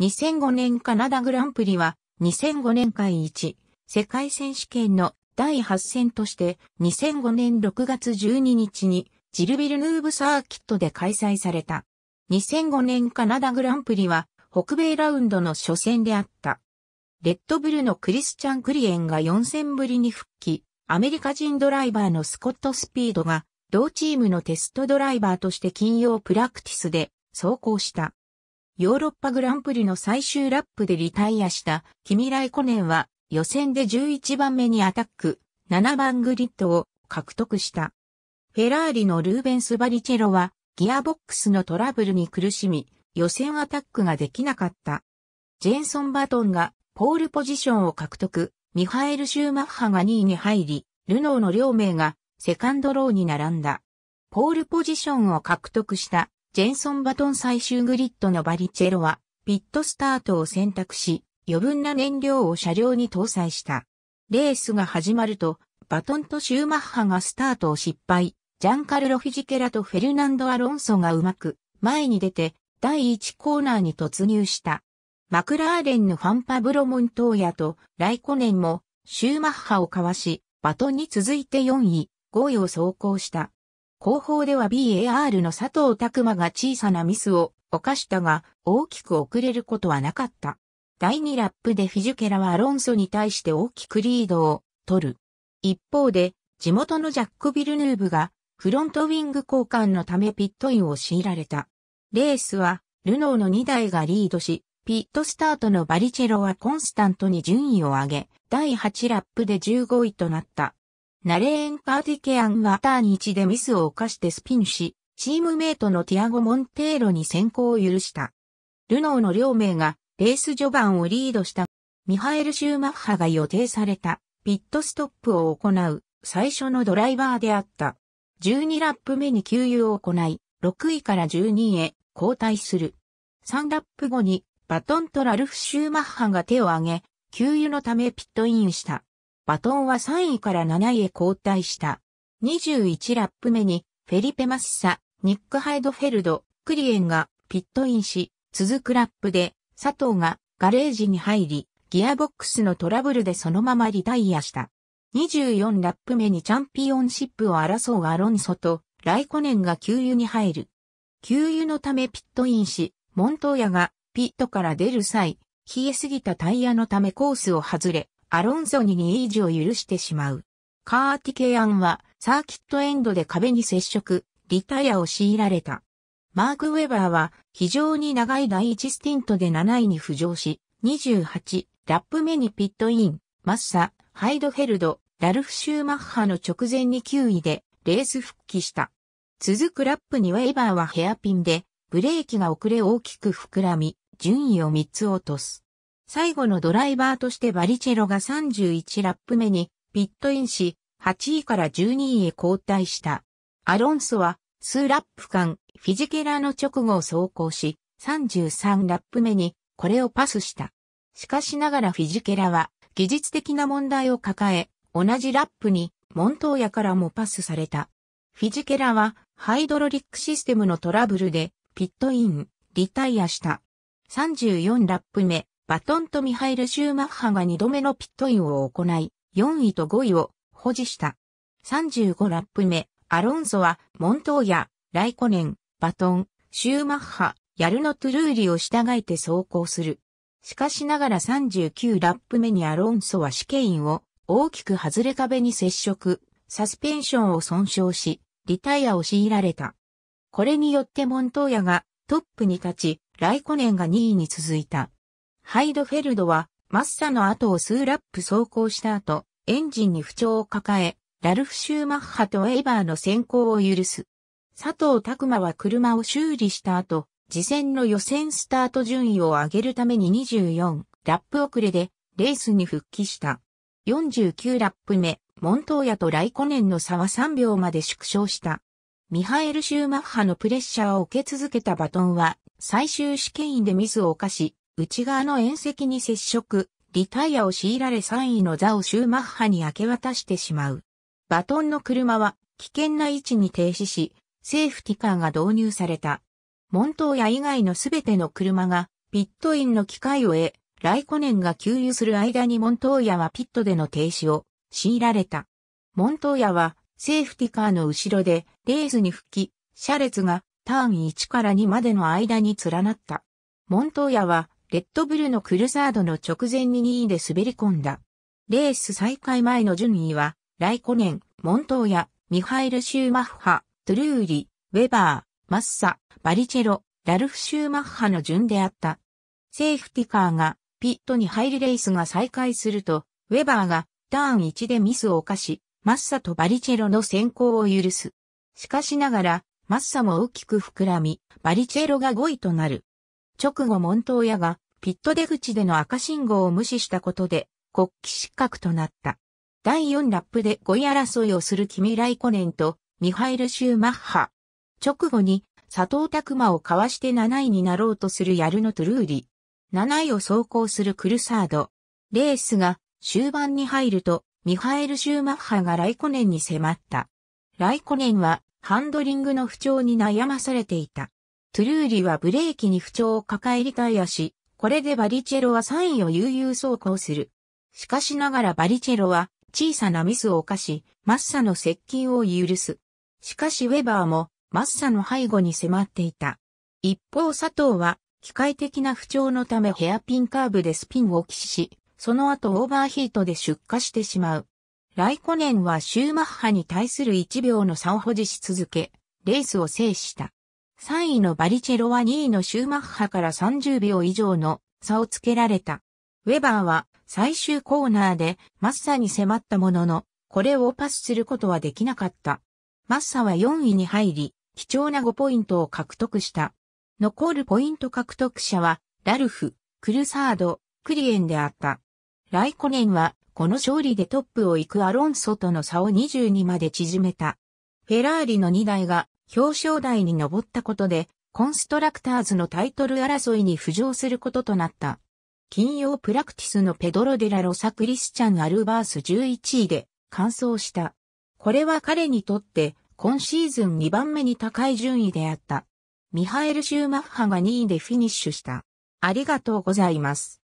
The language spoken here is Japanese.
2005年カナダグランプリは、2005年会1、世界選手権の第8戦として、2005年6月12日に、ジルビルヌーブサーキットで開催された。2005年カナダグランプリは、北米ラウンドの初戦であった。レッドブルのクリスチャン・クリエンが4戦ぶりに復帰、アメリカ人ドライバーのスコット・スピードが、同チームのテストドライバーとして金曜プラクティスで走行した。ヨーロッパグランプリの最終ラップでリタイアしたキミライコネンは予選で11番目にアタック、7番グリッドを獲得した。フェラーリのルーベンス・バリチェロはギアボックスのトラブルに苦しみ予選アタックができなかった。ジェンソン・バトンがポールポジションを獲得、ミハエル・シューマッハが2位に入り、ルノーの両名がセカンドローに並んだ。ポールポジションを獲得したジェンソン・バトン最終グリッドのバリチェロは、ピットスタートを選択し、余分な燃料を車両に搭載した。レースが始まると、バトンとシューマッハがスタートを失敗、ジャンカルロ・フィジケラとフェルナンド・アロンソがうまく、前に出て、第1コーナーに突入した。マクラーレンのファンパブロ・モントーヤとライコネンも、シューマッハをかわし、バトンに続いて4位、5位を走行した。後方では BAR の佐藤拓馬が小さなミスを犯したが、大きく遅れることはなかった。第2ラップでフィジュケラはアロンソに対して大きくリードを取る。一方で、地元のジャック・ビルヌーブがフロントウィング交換のためピットインを強いられた。レースは、ルノーの2台がリードし、ピットスタートのバリチェロはコンスタントに順位を上げ、第8ラップで15位となった。ナレーン・パーティケアンはターン1でミスを犯してスピンし、チームメイトのティアゴ・モンテーロに先行を許した。ルノーの両名がレース序盤をリードしたミハエル・シューマッハが予定されたピットストップを行う最初のドライバーであった。12ラップ目に給油を行い、6位から12位へ交代する。3ラップ後にバトンとラルフ・シューマッハが手を挙げ、給油のためピットインした。バトンは3位から7位へ交代した。21ラップ目に、フェリペ・マッサ、ニック・ハイドフェルド、クリエンがピットインし、続くラップで、佐藤がガレージに入り、ギアボックスのトラブルでそのままリタイアした。24ラップ目にチャンピオンシップを争うアロンソと、ライコネンが給油に入る。給油のためピットインし、モントーヤがピットから出る際、冷えすぎたタイヤのためコースを外れ、アロンソに2イジを許してしまう。カーティケアンはサーキットエンドで壁に接触、リタイアを強いられた。マーク・ウェバーは非常に長い第1スティントで7位に浮上し、28、ラップ目にピットイン、マッサ、ハイドヘルド、ラルフ・シューマッハの直前に9位でレース復帰した。続くラップにウェバーはヘアピンでブレーキが遅れ大きく膨らみ、順位を3つ落とす。最後のドライバーとしてバリチェロが31ラップ目にピットインし、8位から12位へ交代した。アロンソは数ラップ間、フィジケラの直後を走行し、33ラップ目にこれをパスした。しかしながらフィジケラは技術的な問題を抱え、同じラップにモントーヤからもパスされた。フィジケラはハイドロリックシステムのトラブルでピットイン、リタイアした。34ラップ目、バトンとミハイル・シューマッハが2度目のピットインを行い、4位と5位を保持した。35ラップ目、アロンソは、モントーヤ、ライコネン、バトン、シューマッハ、ヤルノ・トゥルーリを従えて走行する。しかしながら39ラップ目にアロンソは試験員を大きく外れ壁に接触、サスペンションを損傷し、リタイアを強いられた。これによってモントーヤがトップに立ち、ライコネンが2位に続いた。ハイドフェルドは、マッサの後を数ラップ走行した後、エンジンに不調を抱え、ラルフ・シューマッハとエイバーの先行を許す。佐藤拓馬は車を修理した後、次戦の予選スタート順位を上げるために24ラップ遅れでレースに復帰した。49ラップ目、モントーヤとライコネンの差は3秒まで縮小した。ミハエル・シューマッハのプレッシャーを受け続けたバトンは最終試験員でミスを犯し、内側の縁石に接触、リタイアを強いられ3位の座をシューマッハに明け渡してしまう。バトンの車は危険な位置に停止し、セーフティカーが導入された。モントーヤ以外のすべての車がピットインの機械を得、ライコネンが給油する間にモントーヤはピットでの停止を強いられた。モントーヤはセーフティカーの後ろでレースに吹き、車列がターン1から2までの間に連なった。モントーヤはレッドブルのクルサードの直前に2位で滑り込んだ。レース再開前の順位は、ライコネン、モントーヤ、ミハイル・シューマッハ、トゥルーリ、ウェバー、マッサ、バリチェロ、ラルフ・シューマッハの順であった。セーフティカーがピットに入るレースが再開すると、ウェバーがターン1でミスを犯し、マッサとバリチェロの先行を許す。しかしながら、マッサも大きく膨らみ、バリチェロが5位となる。直後モントヤがピット出口での赤信号を無視したことで国旗失格となった。第4ラップで5位争いをするキミ・ライコネンとミハイル・シューマッハ。直後に佐藤拓馬をかわして7位になろうとするヤルノ・トゥルーリ。7位を走行するクルサード。レースが終盤に入るとミハエル・シューマッハがライコネンに迫った。ライコネンはハンドリングの不調に悩まされていた。トゥルーリはブレーキに不調を抱えリタイアし、これでバリチェロは3位を悠々走行する。しかしながらバリチェロは小さなミスを犯し、マッサの接近を許す。しかしウェバーもマッサの背後に迫っていた。一方佐藤は機械的な不調のためヘアピンカーブでスピンを起死し、その後オーバーヒートで出荷してしまう。ライコネンはシューマッハに対する1秒の差を保持し続け、レースを制した。3位のバリチェロは2位のシューマッハから30秒以上の差をつけられた。ウェバーは最終コーナーでマッサに迫ったものの、これをパスすることはできなかった。マッサは4位に入り、貴重な5ポイントを獲得した。残るポイント獲得者は、ラルフ、クルサード、クリエンであった。ライコネンは、この勝利でトップを行くアロンソとの差を22まで縮めた。フェラーリの2台が表彰台に上ったことで、コンストラクターズのタイトル争いに浮上することとなった。金曜プラクティスのペドロ・デラ・ロサ・クリスチャン・アルバース11位で完走した。これは彼にとって今シーズン2番目に高い順位であった。ミハエル・シューマッハが2位でフィニッシュした。ありがとうございます。